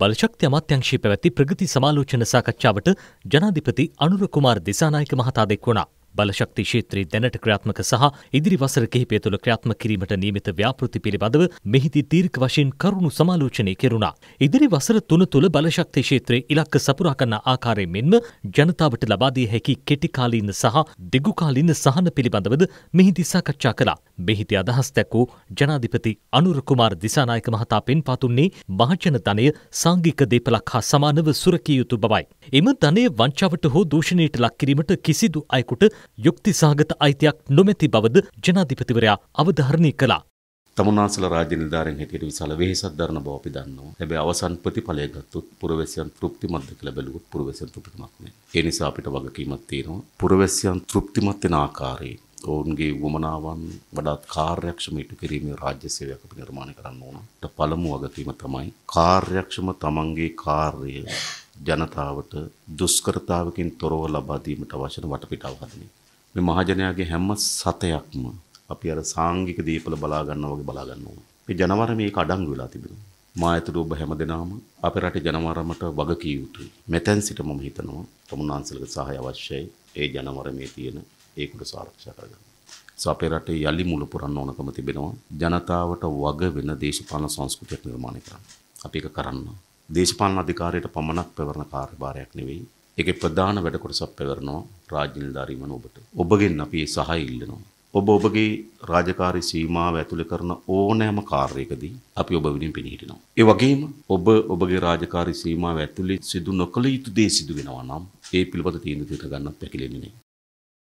බලශක්ති අමාත්‍යංශයේ පැවැති ප්‍රගති සමාලෝචන සාකච්ඡාවට ජනාධිපති අනුර කුමාර් දිසානායක මහතා දෙක් වුණා. බලශක්ති ක්ෂේත්‍රයේ දැනට ක්‍රියාත්මක සහ ඉදිරි වසර කිහිපය තුළ ක්‍රියාත්මක කිරීමට නියමිත ව්‍යාපෘති පිළිබඳව මෙහිදී දීර්ඝ වශයෙන් කරුණු සමාලෝචනය කෙරුණා. ඉදිරි වසර තුන තුළ බලශක්ති ක්ෂේත්‍රයේ ඉලක්ක සපුරා ගන්නා ආකාරය මෙන්ම ජනතාවට ලබා දිය හැකි කෙටිකාලීන සහ දිගුකාලීන සහන පිළිබඳවද මෙහිදී සාකච්ඡා කළා. මෙහිදී අදහස් දැක්වූ ජනාධිපති අනුර කුමාර දිසානායක මහතා පෙන්පාතුන්නේ මහජන ධනය සංගික දේපලක් හා සමානව සුරකිය යුතු බවයි. එම ධනය වංචාවට හෝ දූෂණයට ලක්කිරීමට කිසිදු අයකුට යුක්තිසාගත අයිතියක් නොමැති බවද ජනාධිපතිවරයා අවධාරණය කළා. තමුන්නාන්සල රාජ්‍ය නිලධාරීන් හැටියට විශාල වෙහෙසක් දරන බව අපි දන්නවා. හැබැයි අවසන් ප්‍රතිඵලය ගත්තොත් පුරවැසියන් තෘප්තිමත්ද කියලා බැලුවොත් පුරවැසියන් තෘප්තිමත් නැහැ. ඒ නිසා අපිට වගකීමක් තියෙනවා. පුරවැසියන් තෘප්තිමත් වෙන ආකාරයේ ඔවුන්ගේ වමනාවන් වඩාත් කාර්යක්ෂම ඉටු කිරීමේ රාජ්‍ය සේවයක් අපි නිර්මාණය කරන්න ඕන. පළමු වගකීම තමයි කාර්යක්ෂම තමන්ගේ කාර්යය ජනතාවට දුෂ්කරතාවකින් තොරව ලබා දීමට අවශ්‍ය වටපිටාව හදන්නේ. මේ මහජනයාගේ හැම සතයක්ම අපි අර සාංගික දීපල බලා ගන්නවා වගේ බලා ගන්නවා. මේ ජනවර මේක අඩංගු වෙලා තිබෙනවා. මා ඇතුළු ඔබ හැමදෙනාම අපේ රටේ ජනවරමට වගකිය යුතුයි. මෙතෙන් සිට මම හිතනවා තමුන්නාන්සලක සහාය අවශ්‍යයි. ඒ ජනවරමේ තියෙන ඒකට සාරක්ෂා කරගන්න. අපේ රටේ යලි මුල පුරන්න ඕනකම තිබෙනවා. ජනතාවට වග වෙන දේශපාලන සංස්කෘතියක් නිර්මාණය කරන්න. අපි ඒක කරන්න. දේශපාලන අධිකාරියට පමණක් පැවරන කාර්යභාරයක් නෙවෙයි. ඒකේ ප්‍රධාන වැඩ කොටසක් පැවරනවා රාජ්‍ය නිලධාරීන් වන ඔබට. ඔබගෙන් අපි ඒ සහාය ඉල්ලනවා. ඔබ ඔබගේ රාජකාරි සීමාව ඇතුළේ කරන ඕනෑම කාර්යයකදී අපි ඔබ විසින් පෙනී සිටිනවා. ඒ වගේම ඔබ ඔබගේ රාජකාරි සීමාව ඇතුළේ සිදු නොකළ යුතු දේ සිදු වෙනවා නම් ඒ පිළිබඳ තීන්දුව ගන්නත් පැකිලෙන්නේ නැහැ.